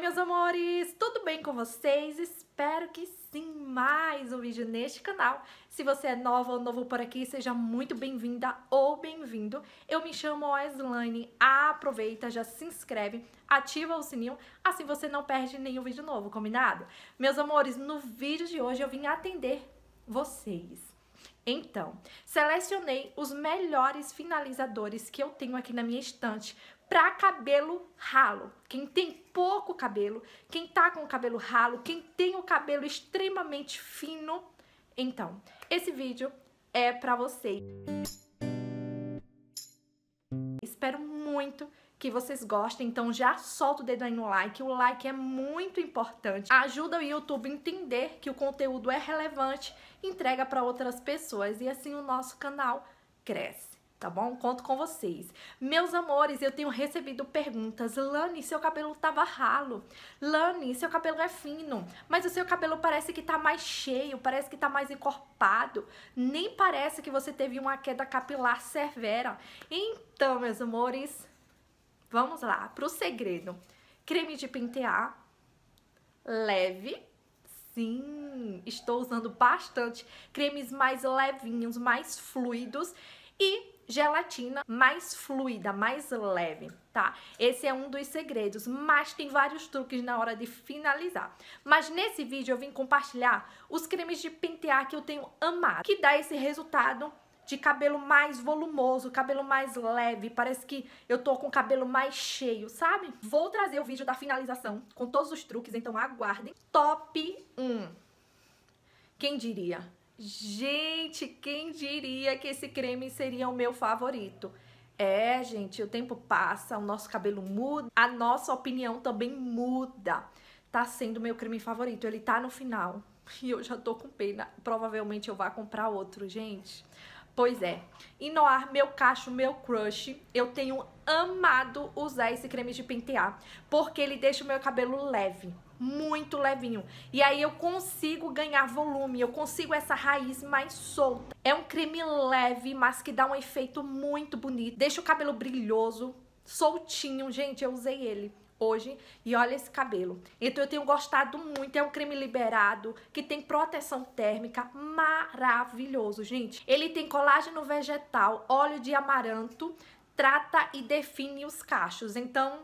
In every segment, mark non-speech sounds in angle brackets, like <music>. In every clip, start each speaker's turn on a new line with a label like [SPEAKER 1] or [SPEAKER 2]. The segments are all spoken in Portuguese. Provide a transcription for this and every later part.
[SPEAKER 1] meus amores! Tudo bem com vocês? Espero que sim! Mais um vídeo neste canal. Se você é nova ou novo por aqui, seja muito bem-vinda ou bem-vindo. Eu me chamo Oeslaine. Aproveita, já se inscreve, ativa o sininho, assim você não perde nenhum vídeo novo, combinado? Meus amores, no vídeo de hoje eu vim atender vocês. Então, selecionei os melhores finalizadores que eu tenho aqui na minha estante para cabelo ralo. Quem tem pouco cabelo, quem tá com o cabelo ralo, quem tem o cabelo extremamente fino, então, esse vídeo é para você. Espero muito que vocês gostem, então já solta o dedo aí no like, o like é muito importante, ajuda o YouTube a entender que o conteúdo é relevante, entrega para outras pessoas e assim o nosso canal cresce tá bom? Conto com vocês. Meus amores, eu tenho recebido perguntas. Lani, seu cabelo tava tá ralo. Lani, seu cabelo é fino, mas o seu cabelo parece que tá mais cheio, parece que tá mais encorpado. Nem parece que você teve uma queda capilar severa. Então, meus amores, vamos lá pro segredo. Creme de pentear leve Sim, estou usando bastante cremes mais levinhos, mais fluidos e gelatina mais fluida, mais leve, tá? Esse é um dos segredos, mas tem vários truques na hora de finalizar. Mas nesse vídeo eu vim compartilhar os cremes de pentear que eu tenho amado, que dá esse resultado de cabelo mais volumoso, cabelo mais leve, parece que eu tô com o cabelo mais cheio, sabe? Vou trazer o vídeo da finalização com todos os truques, então aguardem. Top 1. Quem diria? Gente, quem diria que esse creme seria o meu favorito? É, gente, o tempo passa, o nosso cabelo muda, a nossa opinião também muda. Tá sendo meu creme favorito, ele tá no final. <laughs> E eu já tô com pena. Provavelmente eu vá comprar outro, gente. Pois é. E Noir, meu cacho, meu crush, eu tenho amado usar esse creme de pentear, porque ele deixa o meu cabelo leve, muito levinho. E aí eu consigo ganhar volume, eu consigo essa raiz mais solta. É um creme leve, mas que dá um efeito muito bonito. Deixa o cabelo brilhoso, soltinho. Gente, eu usei ele hoje e olha esse cabelo. Então eu tenho gostado muito, é um creme liberado que tem proteção térmica, maravilhoso, gente. Ele tem colágeno vegetal, óleo de amaranto, trata e define os cachos. Então,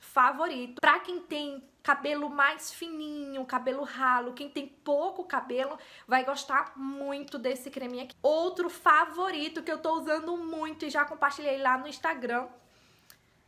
[SPEAKER 1] favorito. Para quem tem cabelo mais fininho, cabelo ralo, quem tem pouco cabelo, vai gostar muito desse creminho aqui. Outro favorito que eu tô usando muito e já compartilhei lá no Instagram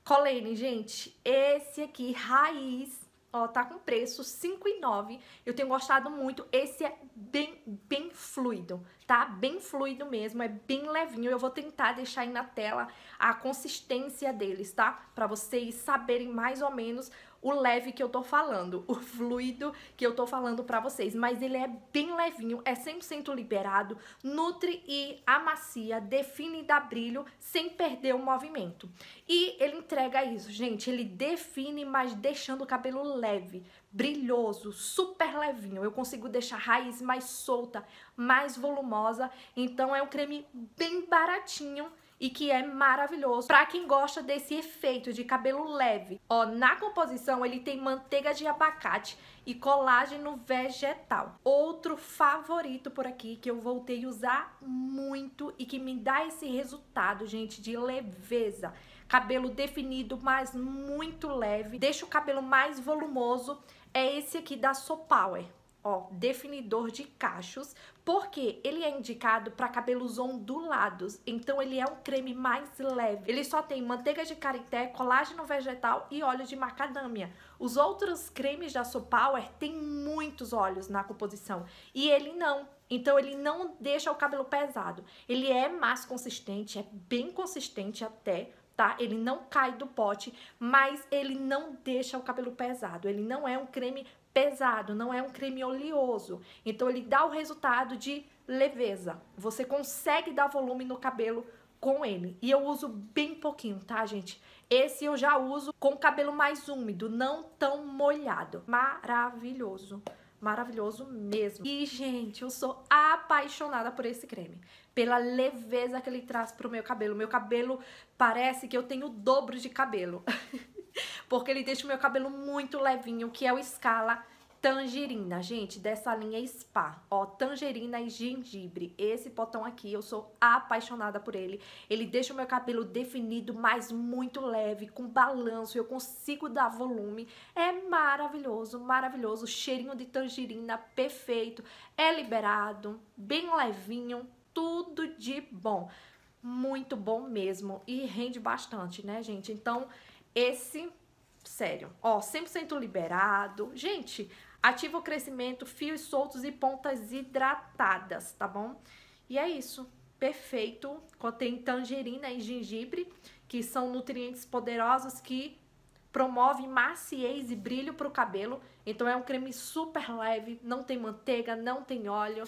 [SPEAKER 1] Colene, gente, esse aqui, raiz, ó, tá com preço 5,9. Eu tenho gostado muito. Esse é bem, bem fluido, tá? Bem fluido mesmo, é bem levinho. Eu vou tentar deixar aí na tela a consistência deles, tá? Pra vocês saberem mais ou menos o leve que eu tô falando, o fluido que eu tô falando pra vocês, mas ele é bem levinho, é 100% liberado, nutre e amacia, define e dá brilho sem perder o movimento. E ele entrega isso, gente, ele define, mas deixando o cabelo leve, brilhoso, super levinho. Eu consigo deixar a raiz mais solta, mais volumosa. Então é um creme bem baratinho e que é maravilhoso para quem gosta desse efeito de cabelo leve. Ó, na composição ele tem manteiga de abacate e colágeno vegetal. Outro favorito por aqui que eu voltei a usar muito e que me dá esse resultado, gente, de leveza. Cabelo definido, mas muito leve. Deixa o cabelo mais volumoso. É esse aqui da Sopower ó, definidor de cachos, porque ele é indicado para cabelos ondulados, então ele é um creme mais leve. Ele só tem manteiga de karité, colágeno vegetal e óleo de macadâmia. Os outros cremes da Sopower têm muitos óleos na composição e ele não. Então ele não deixa o cabelo pesado. Ele é mais consistente, é bem consistente até, tá? Ele não cai do pote, mas ele não deixa o cabelo pesado. Ele não é um creme pesado, não é um creme oleoso. Então ele dá o resultado de leveza. Você consegue dar volume no cabelo com ele. E eu uso bem pouquinho, tá, gente? Esse eu já uso com cabelo mais úmido, não tão molhado. Maravilhoso. Maravilhoso mesmo. E, gente, eu sou apaixonada por esse creme. Pela leveza que ele traz pro meu cabelo. Meu cabelo parece que eu tenho o dobro de cabelo. <laughs> Porque ele deixa o meu cabelo muito levinho, que é o Scala Tangerina, gente, dessa linha é Spa, ó, tangerina e gengibre. Esse potão aqui, eu sou apaixonada por ele. Ele deixa o meu cabelo definido, mas muito leve, com balanço, eu consigo dar volume. É maravilhoso, maravilhoso, cheirinho de tangerina, perfeito. É liberado, bem levinho, tudo de bom. Muito bom mesmo e rende bastante, né, gente? Então, esse, sério, ó, 100% liberado. Gente, ativa o crescimento, fios soltos e pontas hidratadas, tá bom? E é isso, perfeito. Contém tangerina e gengibre, que são nutrientes poderosos que promove maciez e brilho para o cabelo. Então é um creme super leve, não tem manteiga, não tem óleo,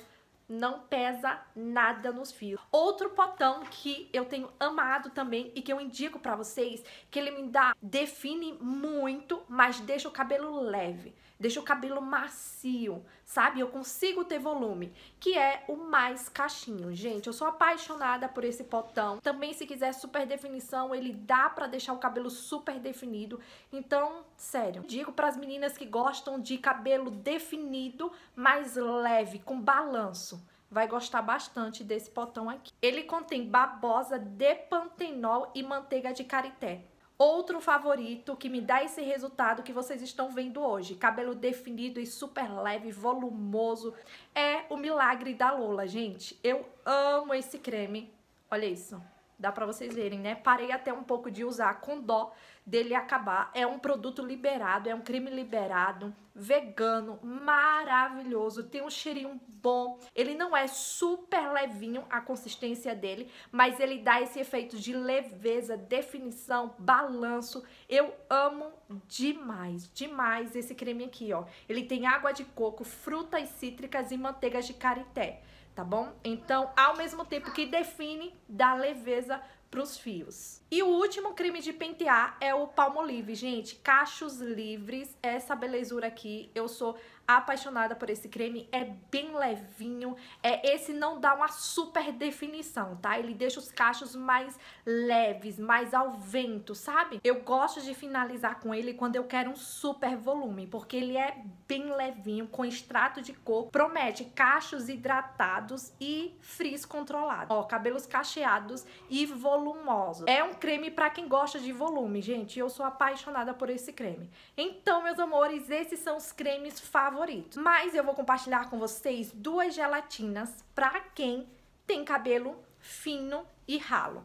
[SPEAKER 1] não pesa nada nos fios. Outro potão que eu tenho amado também e que eu indico para vocês, que ele me dá define muito, mas deixa o cabelo leve deixa o cabelo macio, sabe? Eu consigo ter volume, que é o mais caixinho. Gente, eu sou apaixonada por esse potão. Também se quiser super definição, ele dá pra deixar o cabelo super definido. Então, sério, digo pras meninas que gostam de cabelo definido, mais leve, com balanço vai gostar bastante desse potão aqui. Ele contém babosa de pantenol e manteiga de karité. Outro favorito que me dá esse resultado que vocês estão vendo hoje, cabelo definido e super leve, volumoso, é o Milagre da Lola, gente. Eu amo esse creme. Olha isso. Dá pra vocês verem, né? Parei até um pouco de usar com dó dele acabar. É um produto liberado, é um creme liberado, vegano, maravilhoso, tem um cheirinho bom. Ele não é super levinho a consistência dele, mas ele dá esse efeito de leveza, definição, balanço. Eu amo demais, demais esse creme aqui, ó. Ele tem água de coco, frutas cítricas e manteigas de karité tá bom? Então, ao mesmo tempo que define, dá leveza pros fios. E o último crime de pentear é o palmo livre, gente. Cachos livres, essa belezura aqui, eu sou apaixonada por esse creme. É bem levinho. É, esse não dá uma super definição, tá? Ele deixa os cachos mais leves, mais ao vento, sabe? Eu gosto de finalizar com ele quando eu quero um super volume, porque ele é bem levinho, com extrato de coco. Promete cachos hidratados e frizz controlado. Ó, cabelos cacheados e volumosos. É um creme para quem gosta de volume, gente. Eu sou apaixonada por esse creme. Então, meus amores, esses são os cremes favoritos favorito. Mas eu vou compartilhar com vocês duas gelatinas para quem tem cabelo fino e ralo.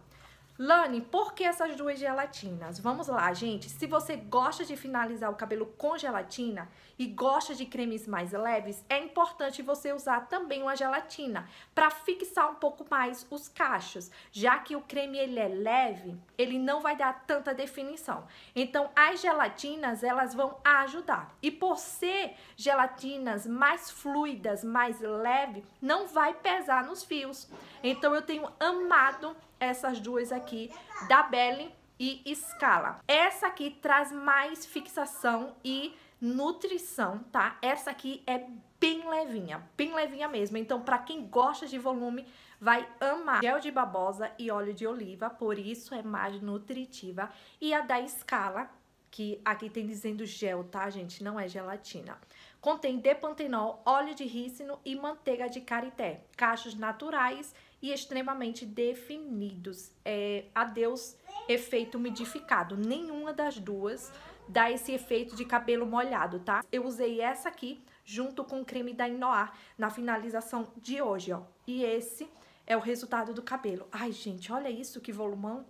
[SPEAKER 1] Lani, por que essas duas gelatinas? Vamos lá, gente. Se você gosta de finalizar o cabelo com gelatina e gosta de cremes mais leves, é importante você usar também uma gelatina para fixar um pouco mais os cachos, já que o creme ele é leve, ele não vai dar tanta definição. Então, as gelatinas, elas vão ajudar. E por ser gelatinas mais fluidas, mais leve, não vai pesar nos fios. Então, eu tenho amado essas duas aqui da Belly e Scala. Essa aqui traz mais fixação e nutrição, tá? Essa aqui é bem levinha, bem levinha mesmo. Então, para quem gosta de volume, vai amar gel de babosa e óleo de oliva, por isso é mais nutritiva. E a da Scala, que aqui tem dizendo gel, tá, gente? Não é gelatina. Contém depantenol, óleo de rícino e manteiga de karité. Cachos naturais, e extremamente definidos. É, a Deus efeito umidificado. Nenhuma das duas dá esse efeito de cabelo molhado, tá? Eu usei essa aqui junto com o creme da Inoar na finalização de hoje, ó. E esse é o resultado do cabelo. Ai, gente, olha isso, que volumão.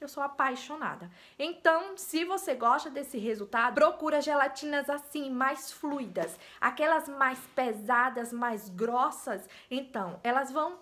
[SPEAKER 1] Eu sou apaixonada. Então, se você gosta desse resultado, procura gelatinas assim, mais fluidas. Aquelas mais pesadas, mais grossas. Então, elas vão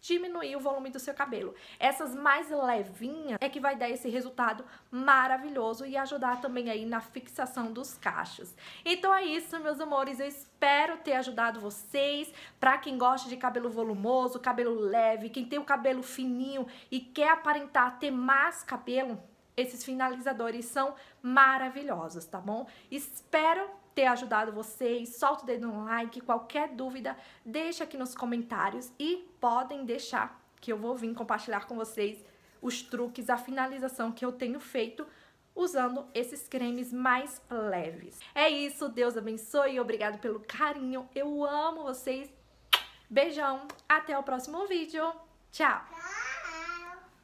[SPEAKER 1] diminuir o volume do seu cabelo. Essas mais levinhas é que vai dar esse resultado maravilhoso e ajudar também aí na fixação dos cachos. Então é isso, meus amores, eu espero ter ajudado vocês. Para quem gosta de cabelo volumoso, cabelo leve, quem tem o cabelo fininho e quer aparentar ter mais cabelo, esses finalizadores são maravilhosos, tá bom? Espero ter ajudado vocês. Solta o dedo no like. Qualquer dúvida, deixa aqui nos comentários e podem deixar que eu vou vir compartilhar com vocês os truques, a finalização que eu tenho feito usando esses cremes mais leves. É isso, Deus abençoe, obrigado pelo carinho, eu amo vocês. Beijão, até o próximo vídeo. Tchau!